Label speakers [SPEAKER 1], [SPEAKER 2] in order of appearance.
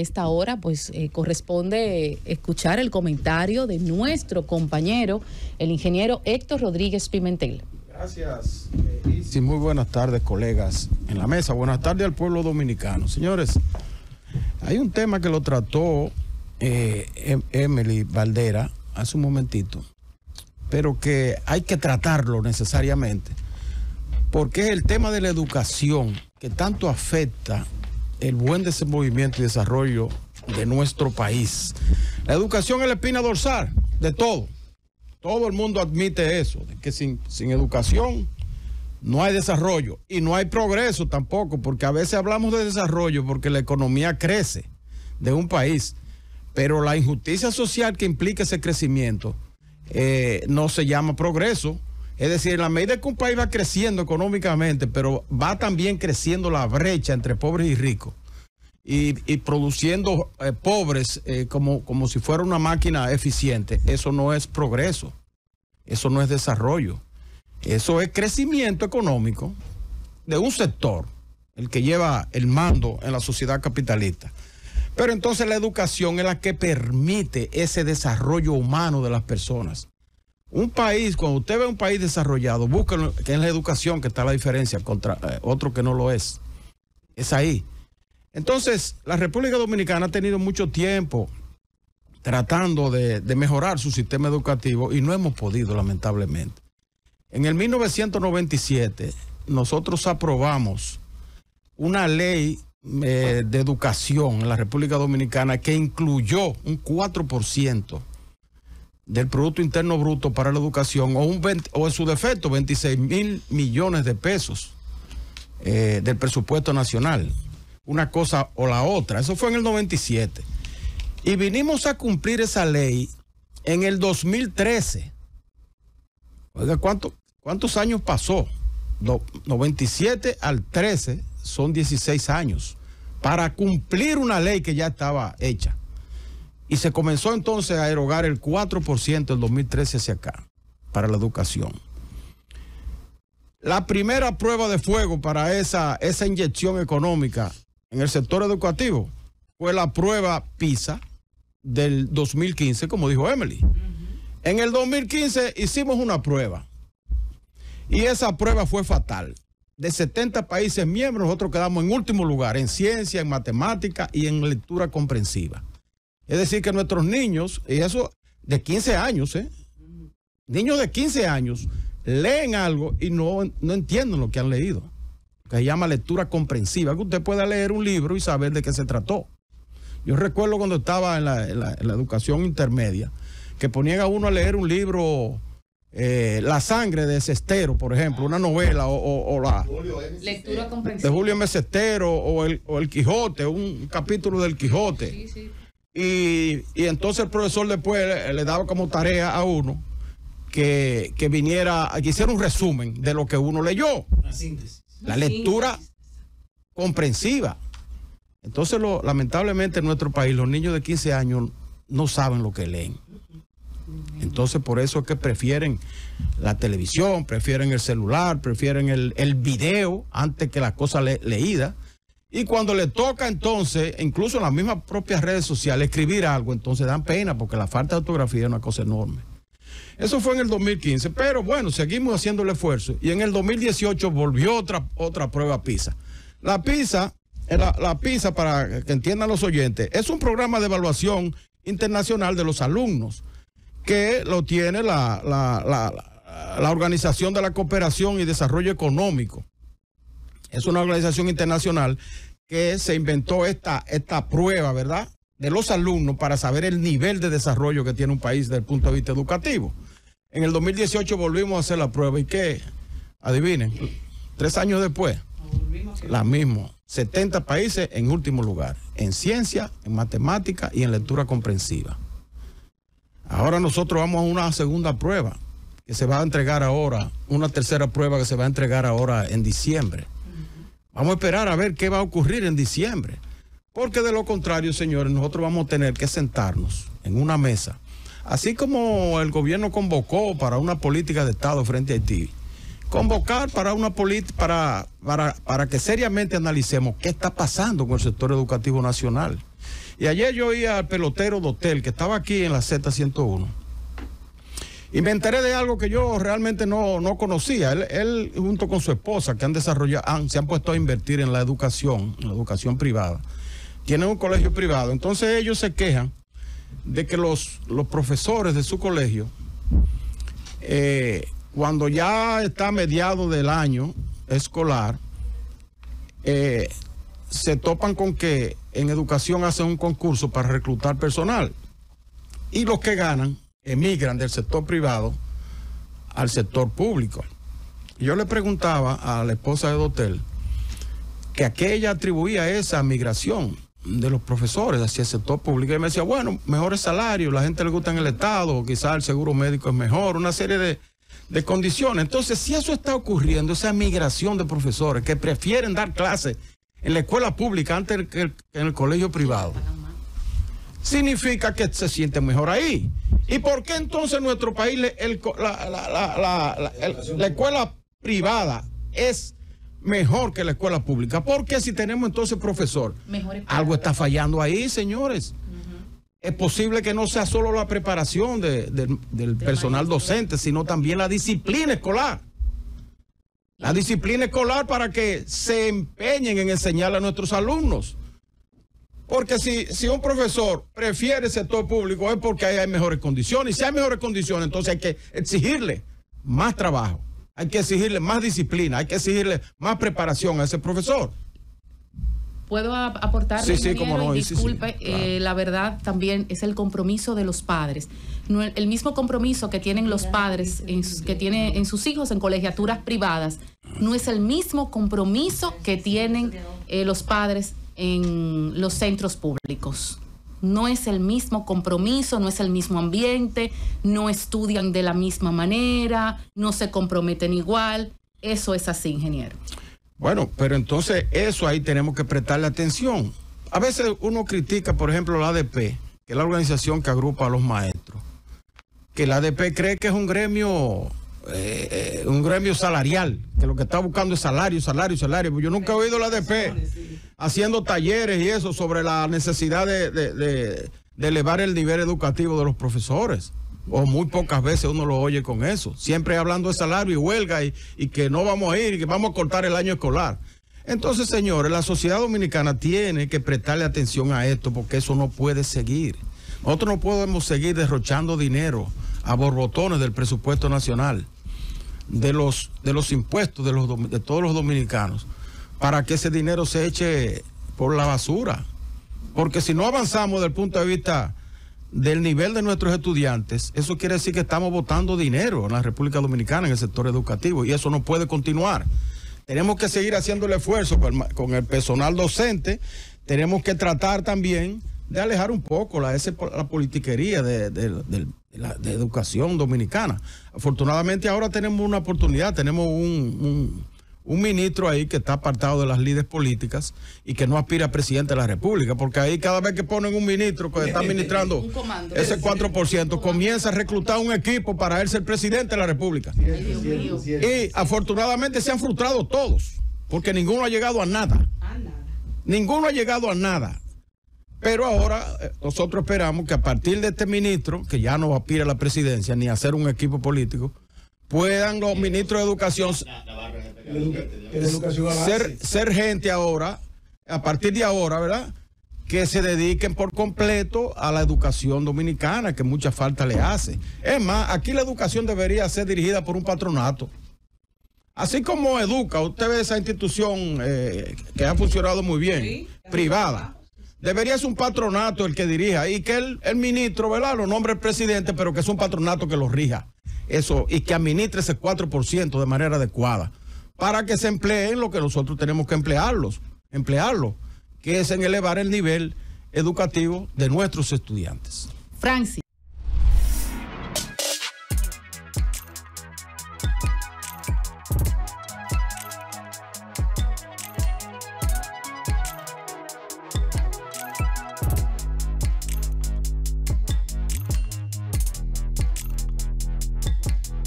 [SPEAKER 1] esta hora, pues eh, corresponde escuchar el comentario de nuestro compañero, el ingeniero Héctor Rodríguez Pimentel. Gracias. Eh, sí, muy buenas tardes, colegas en la mesa. Buenas tardes al pueblo dominicano. Señores, hay un tema que lo trató eh, em-, Emily Valdera hace un momentito, pero que hay que tratarlo necesariamente, porque es el tema de la educación que tanto afecta el buen desenvolvimiento y desarrollo de nuestro país. La educación es la espina dorsal de todo. Todo el mundo admite eso, que sin, educación no hay desarrollo y no hay progreso tampoco, porque a veces hablamos de desarrollo porque la economía crece de un país, pero la injusticia social que implica ese crecimiento eh, no se llama progreso. Es decir, en la medida que un país va creciendo económicamente, pero va también creciendo la brecha entre pobres y ricos, y, produciendo eh, pobres eh, como, si fuera una máquina eficiente, eso no es progreso, eso no es desarrollo, eso es crecimiento económico de un sector, el que lleva el mando en la sociedad capitalista. Pero entonces la educación es la que permite ese desarrollo humano de las personas. Un país, cuando usted ve un país desarrollado, busca que es la educación que está la diferencia contra eh, otro que no lo es. Es ahí. Entonces, la República Dominicana ha tenido mucho tiempo tratando de, mejorar su sistema educativo y no hemos podido, lamentablemente. En el 1997, nosotros aprobamos una ley eh, de educación en la República Dominicana que incluyó un 4% del Producto Interno Bruto para la educación o, un o en su defecto 26 mil millones de pesos eh, del presupuesto nacional una cosa o la otra. Eso fue en el 97. Y vinimos a cumplir esa ley en el 2013. Oiga, ¿cuántos años pasó? 97 al 13 son 16 años para cumplir una ley que ya estaba hecha. Y se comenzó entonces a erogar el 4% del 2013 hacia acá, para la educación. La primera prueba de fuego para esa, esa inyección económica en el sector educativo fue la prueba PISA del 2015, como dijo Emily. En el 2015 hicimos una prueba y esa prueba fue fatal. De 70 países miembros, nosotros quedamos en último lugar en ciencia, en matemática y en lectura comprensiva. Es decir, que nuestros niños, y eso de 15 años, ¿eh? niños de 15 años, leen algo y no entienden lo que han leído que se llama lectura comprensiva, que usted pueda leer un libro y saber de qué se trató. Yo recuerdo cuando estaba en la, educación intermedia, que ponían a uno a leer un libro, eh, La sangre de Cestero, por ejemplo, una novela, o, la lectura comprensiva. de Julio M. Cestero, o el, Quijote, un capítulo del Quijote. Y, entonces el profesor después le, daba como tarea a uno que, que viniera, que hiciera un resumen de lo que uno leyó. Una síntesis
[SPEAKER 2] la lectura
[SPEAKER 1] comprensiva. Entonces, lo, lamentablemente en nuestro país los niños de 15 años no saben lo que leen. Entonces, por eso es que prefieren la televisión, prefieren el celular, prefieren el, video antes que la cosa leída. Y cuando le toca entonces, incluso en las mismas propias redes sociales, escribir algo, entonces dan pena porque la falta de ortografía es una cosa enorme. Eso fue en el 2015, pero bueno, seguimos haciendo el esfuerzo. Y en el 2018 volvió otra, otra prueba PISA. La PISA, eh, la, PISA, para que entiendan los oyentes, es un programa de evaluación internacional de los alumnos que lo tiene la, Organización de la Cooperación y Desarrollo Económico. Es una organización internacional que se inventó esta, esta prueba, ¿verdad? De los alumnos para saber el nivel de desarrollo que tiene un país desde el punto de vista educativo. En el 2018 volvimos a hacer la prueba y que, adivinen, tres años después, la misma. 70 países en último lugar, en ciencia, en matemática y en lectura comprensiva. Ahora nosotros vamos a una segunda prueba que se va a entregar ahora, una tercera prueba que se va a entregar ahora en diciembre. Vamos a esperar a ver qué va a ocurrir en diciembre, porque de lo contrario, señores, nosotros vamos a tener que sentarnos en una mesa Así como el gobierno convocó para una política de Estado frente a Haití, convocar para una para, para, para que seriamente analicemos qué está pasando con el sector educativo nacional. Y ayer yo iba al pelotero de hotel que estaba aquí en la Z101, y me enteré de algo que yo realmente no, conocía. Él, junto con su esposa, que han desarrollado, han, se han puesto a invertir en la educación, en la educación privada. Tienen un colegio privado. Entonces ellos se quejan de que los, profesores de su colegio, eh, cuando ya está mediado del año escolar, eh, se topan con que en educación hacen un concurso para reclutar personal y los que ganan emigran del sector privado al sector público. Yo le preguntaba a la esposa de Dotel que a qué ella atribuía esa migración de los profesores hacia el sector público. Y me decía, bueno, mejores salarios, la gente le gusta en el Estado, quizás el seguro médico es mejor, una serie de, condiciones. Entonces, si eso está ocurriendo, esa migración de profesores que prefieren dar clases en la escuela pública antes que en el colegio privado, significa que se siente mejor ahí. ¿Y por qué entonces nuestro país la escuela privada es mejor que la escuela pública. Porque si tenemos entonces profesor, algo está fallando ahí, señores. Es posible que no sea solo la preparación del, personal docente, sino también la disciplina escolar. La disciplina escolar para que se empeñen en enseñar a nuestros alumnos. Porque si, si un profesor prefiere el sector público es porque ahí hay mejores condiciones. Y si hay mejores condiciones, entonces hay que exigirle más trabajo hay que exigirle más disciplina, hay que exigirle más preparación a ese profesor. Puedo aportar, sí, sí, disculpe, eh, la verdad también es el compromiso de los padres. el mismo compromiso que tienen los padres, en, que tienen en sus hijos en colegiaturas privadas, no es el mismo compromiso que tienen eh, los padres en los centros públicos no es el mismo compromiso, no es el mismo ambiente, no estudian de la misma manera, no se comprometen igual. Eso es así, ingeniero. Bueno, pero entonces eso ahí tenemos que prestarle atención. A veces uno critica, por ejemplo, la ADP, que es la organización que agrupa a los maestros, que la ADP cree que es un gremio eh, eh, un gremio salarial, que lo que está buscando es salario, salario, salario. Yo nunca he oído la ADP haciendo talleres y eso sobre la necesidad de, elevar el nivel educativo de los profesores o muy pocas veces uno lo oye con eso. Siempre hablando de salario y huelga y, que no vamos a ir y que vamos a cortar el año escolar. Entonces, señores, la sociedad dominicana tiene que prestarle atención a esto porque eso no puede seguir. Nosotros no podemos seguir derrochando dinero a borbotones del presupuesto nacional, de los, de los impuestos de, los, de todos los dominicanos para que ese dinero se eche por la basura. Porque si no avanzamos del punto de vista del nivel de nuestros estudiantes, eso quiere decir que estamos votando dinero en la República Dominicana en el sector educativo y eso no puede continuar. Tenemos que seguir haciendo el esfuerzo con el personal docente, tenemos que tratar también de alejar un poco la, la politiquería de, educación dominicana. Afortunadamente ahora tenemos una oportunidad, tenemos un un ministro ahí que está apartado de las líderes políticas y que no aspira a presidente de la República, porque ahí cada vez que ponen un ministro que está administrando ese 4%, comienza a reclutar un equipo para él ser presidente de la República. Y afortunadamente se han frustrado todos, porque ninguno ha llegado a nada. Ninguno ha llegado a nada. Pero ahora eh, nosotros esperamos que a partir de este ministro, que ya no aspira a la presidencia ni a ser un equipo político, puedan los ministros de educación ser, gente ahora, a partir de ahora, ¿verdad? que se dediquen por completo a la educación dominicana, que mucha falta le hace. Es más, aquí la educación debería ser dirigida por un patronato. Así como educa, usted ve esa institución eh, que ha funcionado muy bien, privada. Debería ser un patronato el que dirija y que el, el ministro, ¿verdad? Lo nombre el presidente, pero que es un patronato que lo rija. Eso, y que administre ese 4% de manera adecuada para que se empleen lo que nosotros tenemos que emplearlos, emplearlos, que es en elevar el nivel educativo de nuestros estudiantes.